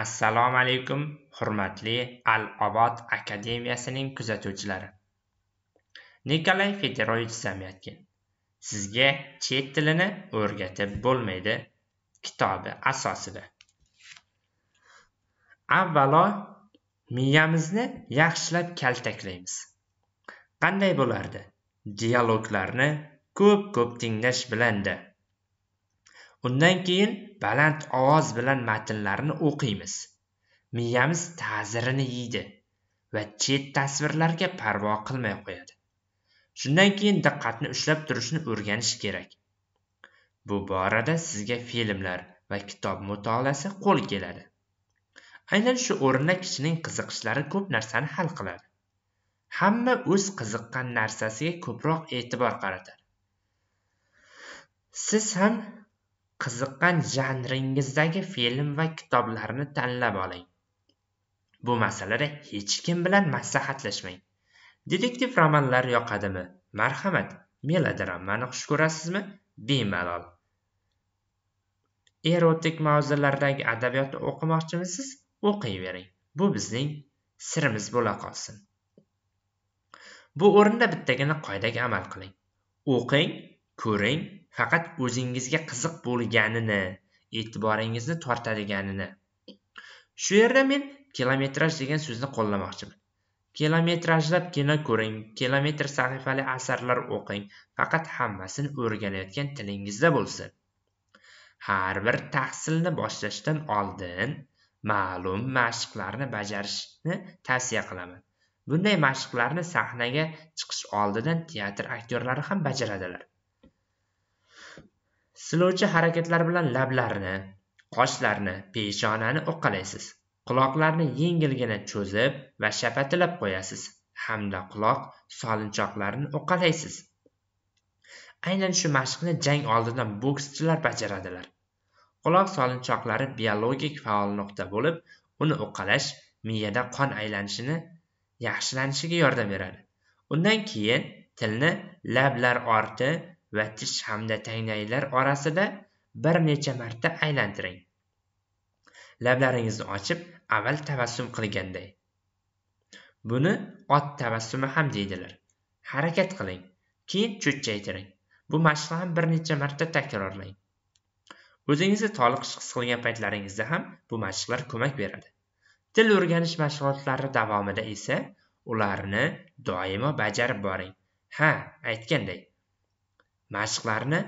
assalomu alaykum hurmatli al obod akademiyasining kuzatuvchilari nikolay federovich zamyatkin sizga chet tilini o'rgatib bo'lmaydi kitobi asosida avvalo miyamizni yaxshilab kaltaklaymiz qanday bo'lardi dialoglarni ko'p ko'p tinglash bilanda undan keyin baland ovoz bilan matnlarni o'qiymiz miyamiz ta'zirini yeydi va chet tasvirlarga parvo qilmay qo'yadi shundan keyin diqqatni ushlab turishni o'rganish kerak bu borada sizga filmlar va kitob mutolaasi qo'l keladi aynan shu o'rinda kishining qiziqishlari ko'p narsani hal qiladi hamma o'z qiziqqan narsasiga ko'proq e'tibor qaratadi siz ham qiziqqan janringizdagi film va kitoblarni tanlab oling bu masalada hech kim bilan maslahatlashmang detektiv romanlar yoqadimi marhamat melodramani xush ko'rasizmi bemalol erotik mavzulardagi adabiyotni o'qimoqchimisiz o'qiyvering bu bizning sirimiz bo'la qolsin bu o'rinda bittagina qoidaga amal qiling o'qing ko'ring faqat o'zingizga qiziq bo'lganini e'tiboringizni tortadiganini shu yerda men kilometraj degan so'zni qo'llamoqchiman kilometrajlab kino ko'ring kilometr sahifali asarlar o'qing faqat hammasini o'rganayotgan tilingizda bo'lsin har bir tahsilni boshlashdan oldin ma'lum mashqlarni bajarishni tavsiya qilaman bunday mashqlarni sahnaga chiqish oldidan teatr aktyorlari ham bajaradilar siluvchi harakatlar bilan lablarni qoshlarni peshonani o'qalaysiz quloqlarni yengilgina cho'zib va shapatilab qo'yasiz hamda quloq solinchoqlarini o'qalaysiz aynan shu mashqni jang oldidan bokschilar bajaradilar quloq solinchoqlari biologik faol nuqta bo'lib uni o'qalash miyada qon aylanishini yaxshilanishiga yordam beradi undan keyin tilni lablar orti va tish hamda tanglaylar orasida bir necha marta aylantiring lablaringizni ochib avval tabassum qilganday buni ot tabassumi ham deydilar harakat qiling keyin cho'chchaytiring bu mashqni bir necha marta takrorlang o'zingizni toliqish his qilgan paytlaringizda ham bu mashqlar ko'mak beradi til o'rganish mashg'ulotlari davomida esa ularni doimo bajarib boring ha aytganday mashqlarni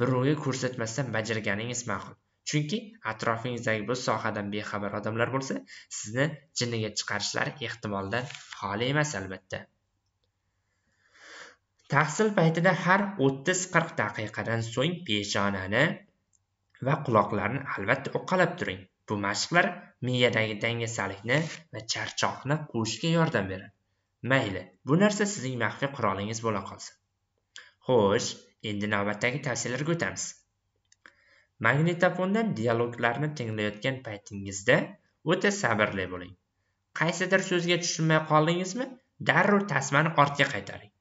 birovga ko'rsatmasdan bajarganingiz ma'qul chunki atrofingizdagi bu sohadan bexabar odamlar bo'lsa sizni jiniga chiqarishlari ehtimoldan xoli emas albatta tahsil paytida har o'ttiz qirq daqiqadan so'ng peshonani va quloqlarni albatta uqalab turing bu mashqlar miyadagi dangasalikni va charchoqni quvishga yordam beradi mayli bu narsa sizning maxfiy qurolingiz bo'la qolsin xo'sh Endi navbatdagi tavsiyalarga o'tamiz. Magnetofondan dialoglarni tinglayotgan paytingizda o'ta sabrli bo'ling. Qaysidir so'zga tushunmay qoldingizmi? Darrov tasmani ortga qaytaring.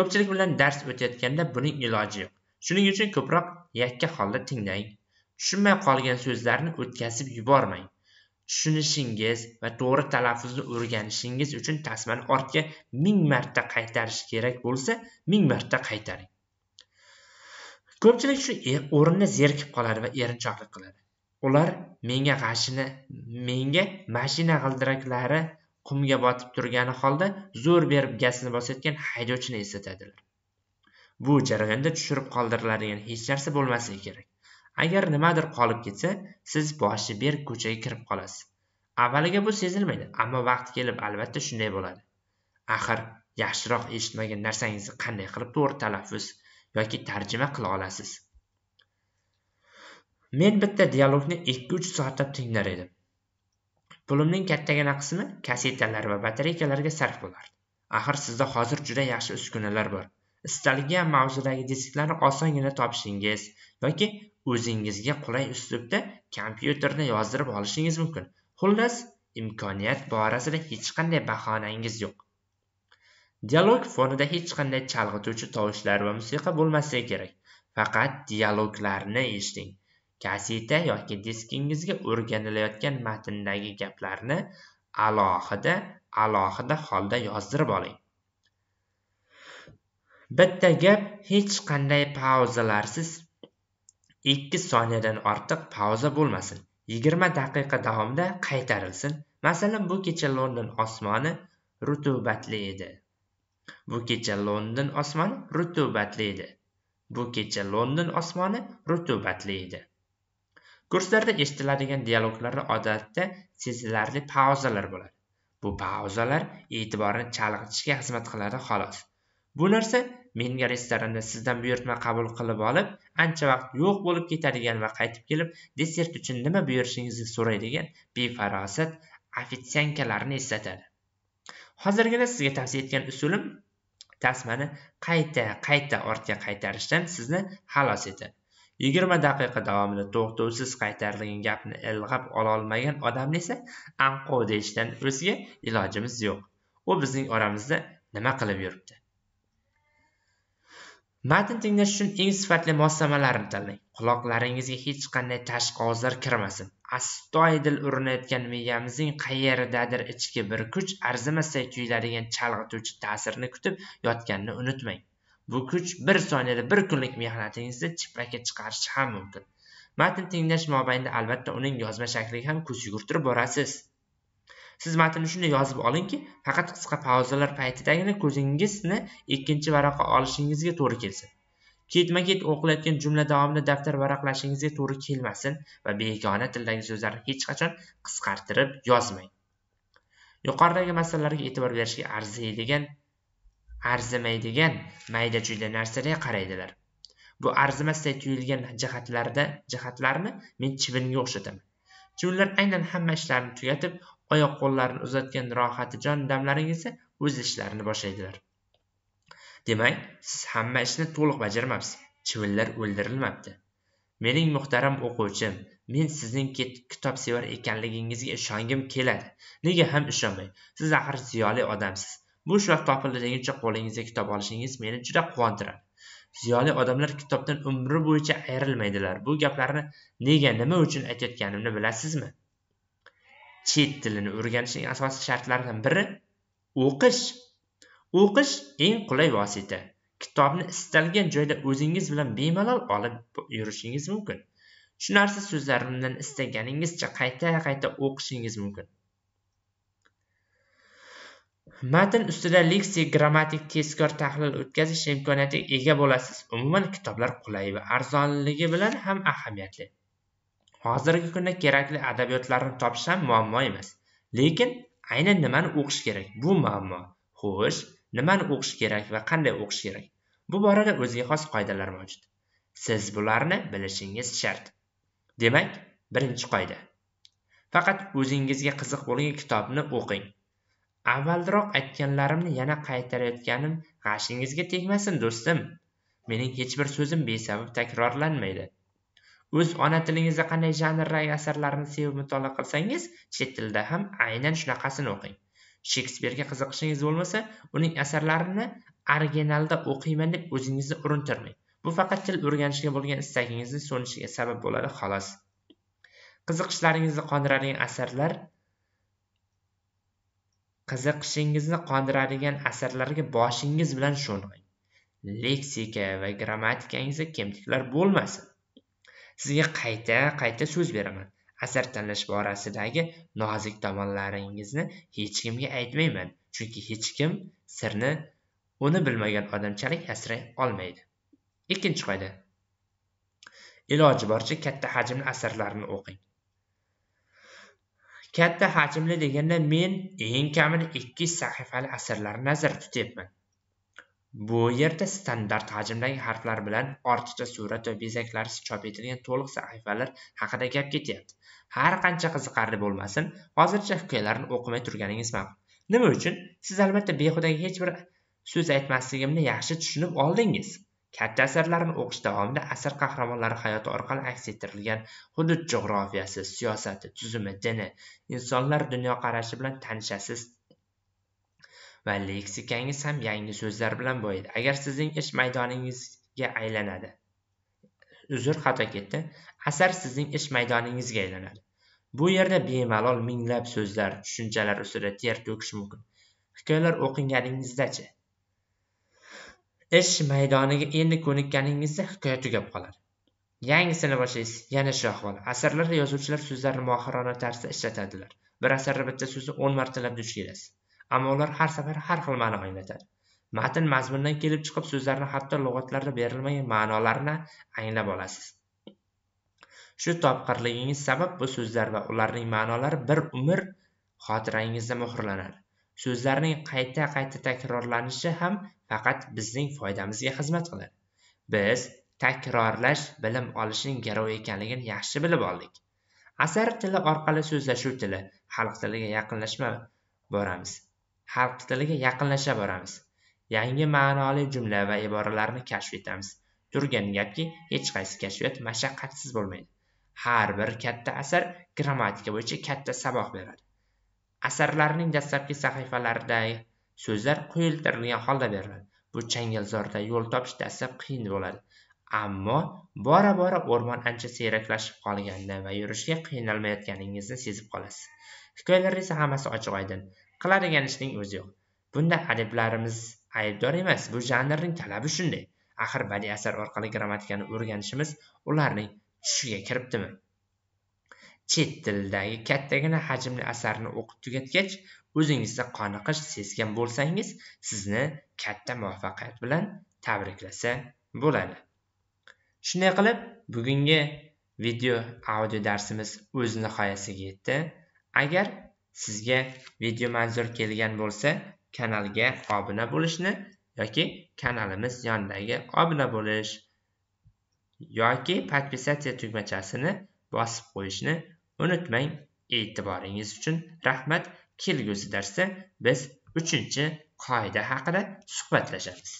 Ko'pchilik bilan dars o'tayotganda buning iloji yo'q. Shuning uchun ko'proq yakka holda tinglang. Tushunmay qolgan so'zlarni o'tkazib yubormang. tushunishingiz va to'g'ri talaffuzni o'rganishingiz uchun tasmani ortga ming marta qaytarish kerak bo'lsa ming marta qaytaring ko'pchilik shu e, o'rinda zerikib qoladi va erinchoqlik qiladi ular menga g'ashini menga mashina g'ildiraklari qumga botib turgani holda zo'r berib gazni bosayotgan haydovchini eslatadilar bu jarayonda tushirib qoldiriladigan hech narsa bo'lmasligi kerak agar nimadir qolib ketsa siz boshi berk ko'chaga kirib qolasiz avvaliga bu sezilmaydi ammo vaqt kelib albatta shunday bo'ladi axir yaxshiroq eshitmagan narsangizni qanday qilib to'g'ri talaffuz yoki tarjima qila olasiz men bitta dialogni 2-3 soatda tinglar edim pulimning kattagina qismi kasetalar va batareykalarga sarf bo'lardi axir sizda hozir juda yaxshi uskunalar bor istalgan mavzudagi disklarni osongina topishingiz yoki o'zingizga qulay uslubda kompyuterni yozdirib olishingiz mumkin xullas imkoniyat borasida hech qanday bahonangiz yo'q dialog fonida hech qanday chalg'ituvchi tovushlar va musiqa bo'lmasligi kerak faqat dialoglarni eshiting kaseta yoki diskingizga o'rganilayotgan matndagi gaplarni alohida alohida holda yozdirib oling bitta gap hech qanday pauzalarsiz ikki soniyadan ortiq pauza bo'lmasin yigirma daqiqa davomida qaytarilsin masalan bu kecha london osmoni rutubatli edi bu kecha london osmoni rutubatli edi bu kecha london osmoni rutubatli edi kurslarda eshitiladigan dialoglarda odatda sezilarli pauzalar bo'ladi bu pauzalar e'tiborni chalg'itishga xizmat qiladi xolos bu narsa menga restoranda sizdan buyurtma qabul qilib olib ancha vaqt yo'q bo'lib ketadigan va qaytib kelib desert uchun nima buyurishingizni so'raydigan befarosat ofitsiankalarni eslatadi hozirgina sizga tavsiya etgan usulim tasmani qayta qayta ortga qaytarishdan sizni xalos etadi yigirma daqiqa davomida to'xtovsiz qaytarilgan gapni ilg'ab ololmagan odamni esa anqov deyishdan o'zga ilojimiz yo'q u bizning oramizda nima qilib yuribdi Matn tinglash uchun eng sifatli moslamalarni tanlang. Quloqlaringizga hech qanday tashqi ovozlar kirmasin. Astoydil urinayotgan miyamizning qayeridadir ichki bir kuch arzimasa kuylaydigan chalg'ituvchi ta'sirni kutib yotganini unutmang. Bu kuch bir soniyada bir kunlik mehnatingizni chipakka chiqarishi ham mumkin. Matn tinglash mobaynida albatta uning yozma shakliga ham ko'z yugurtirib borasiz. siz matnni shunday yozib olingki faqat qisqa pauzalar paytidagina ko'zingizni ikkinchi varaqqa olishingizga to'g'ri kelsin ketma ket o'qilayotgan jumla davomida daftar varaqlashingizga to'g'ri kelmasin va begona tildagi so'zlarni hech qachon qisqartirib yozmang yuqoridagi masalalarga e'tibor berishga arziydigan arzimaydigan mayda chuyda narsalarga qaraydilar bu arzimasday tuyulgan jihatlarda jihatlarni men chivinga o'xshataman chivinlar aynan hamma ishlarni tugatib oyoq qo'llarini uzatgan rohatijon damlaring esa o'z ishlarini boshlaydilar demak siz hamma ishni to'liq bajarmabsiz chivinlar o'ldirilmabdi mening muhtaram o'quvchim men sizning kitobsevar ekanligingizga ishongim keladi nega ham ishonmay siz axir ziyoli odamsiz bo'sh vaqt topilganicha qo'lingizga kitob olishingiz meni juda quvontiradi ziyoli odamlar kitobdan umri bo'yicha ayrilmaydilar bu gaplarni nega nima uchun aytayotganimni bilasizmi chet tilini o'rganishning asosiy shartlaridan biri o'qish o'qish eng qulay vosita kitobni istalgan joyda o'zingiz bilan bemalol olib yurishingiz mumkin tushunarsiz so'zlarimdan istaganingizcha qayta qayta o'qishingiz mumkin matn ustida leksiya grammatik tezkor tahlil o'tkazish imkoniyatiga ega bo'lasiz umuman kitoblar qulay va arzonligi bilan ham ahamiyatli hozirgi kunda kerakli adabiyotlarni topish ham muammo emas lekin aynan nimani o'qish kerak bu muammo xo'sh nimani o'qish kerak va qanday o'qish kerak bu borada o'ziga xos qoidalar mavjud siz bularni bilishingiz shart demak birinchi qoida faqat o'zingizga qiziq bo'lgan kitobni o'qing avvalroq aytganlarimni yana qaytarayotganim g'ashingizga tegmasin do'stim mening hech bir so'zim besabab takrorlanmaydi o'z ona tilingizda qanday janrdagi asarlarni sevib mutolaa qilsangiz chet tilida ham aynan shunaqasini o'qing sheksperga qiziqishingiz bo'lmasa uning asarlarini originalda o'qiyman deb o'zingizni urintirmang bu faqat til o'rganishga bo'lgan istagingizni so'nishiga sabab bo'ladi xolos qiziqishlaringizni qondiradigan asarlar qiziqishingizni qondiradigan asarlarga boshingiz bilan sho'ng'ing leksika va grammatikangizda kemtiklar bo'lmasin sizga qayta qayta so'z beraman asar tanlash borasidagi nozik tomonlaringizni hech kimga aytmayman chunki hech kim sirni uni bilmagan odamchalik asray olmaydi ikkinchi qoida iloji boricha katta hajmli asarlarni o'qing katta hajmli deganda men eng kamida ikki yuz sahifali asarlarni nazarda tutyapman Bu yerda standart hajmdagi harflar bilan ortiqcha surat va bezaklar chop etilgan to'liq sahifalar haqida gap ketyapti. Har qancha qiziqarli bo'lmasin, hozircha hikoyalarni o'qimay turganingiz ma'qul. Nima uchun? Siz albatta behudaga hech bir so'z aytmasligimni yaxshi tushunib oldingiz. Katta asarlarni o'qish davomida asar qahramonlari hayoti orqali aks ettirilgan hudud jo'g'rofiyasi, siyosati, tuzumi, dini, insonlar dunyoqarashi bilan tanishasiz, va leksikangiz ham yangi so'zlar bilan boyiydi agar sizning ish maydoningizga aylanadi uzr xato ketdi asar sizning ish maydoningizga aylanadi bu yerda bemalol minglab so'zlar tushunchalar ustida ter to'kish mumkin hikoyalar o'qiganingizdachi ish maydoniga endi ko'nikkaningizda hikoya tugab qoladi yangisini boshlaysiz yana shu ahvol asarlarda yozuvchilar so'zlarni mohirona tarzda ishlatadilar bir asarda bitta so'zni o'n martalab duch kelasiz ammo ular har safar har xil ma'no anglatadi matn mazmundan kelib chiqib so'zlarni hatto lug'atlarda berilmagan ma'nolarini anglab olasiz shu topqirligingiz sabab bu so'zlar va ularning ma'nolari bir umr xotirangizda muhrlanadi so'zlarning qayta qayta takrorlanishi ham faqat bizning foydamizga xizmat qiladi biz takrorlash bilim olishning garovi ekanligini yaxshi bilib oldik asar tili orqali so'zlashuv tili xalq tiliga yaqinlashma boramiz tiliga yaqinlasha boramiz yangi ma'noli jumla va iboralarni kashf etamiz turgan gapki hech qaysi kashfiyot mashaqqatsiz bo'lmaydi har bir katta asar grammatika bo'yicha katta saboq beradi asarlarning dastlabki sahifalaridagi so'zlar quyiltirilgan holda beriladi bu changalzorda yo'l topish dastlab qiyin bo'ladi ammo bora bora o'rmon ancha siyraklashib qolganini va yurishga qiynalmayotganingizni sezib qolasiz hikoyalar esa hammasi ochiq oydin qiladigan ishning o'zi yo'q bunda adiblarimiz aybdor emas bu janrning talabi shunday axir badiiy asar orqali grammatikani o'rganishimiz ularning tushiga kiribdimi chet tilidagi kattagina hajmli asarni o'qib tugatgach o'zingizda qoniqish sezgan bo'lsangiz sizni katta muvaffaqiyat bilan tabriklasa bo'ladi shunday qilib bugungi video audio darsimiz o'z nihoyasiga yetdi agar sizga video manzur kelgan bo'lsa kanalga obuna bo'lishni yoki kanalimiz yonidagi obuna bo'lish yoki podpisatsiya tugmachasini bosib qo'yishni unutmang e'tiboringiz uchun rahmat kelgusi darsda biz uchinchi qoida haqida suhbatlashamiz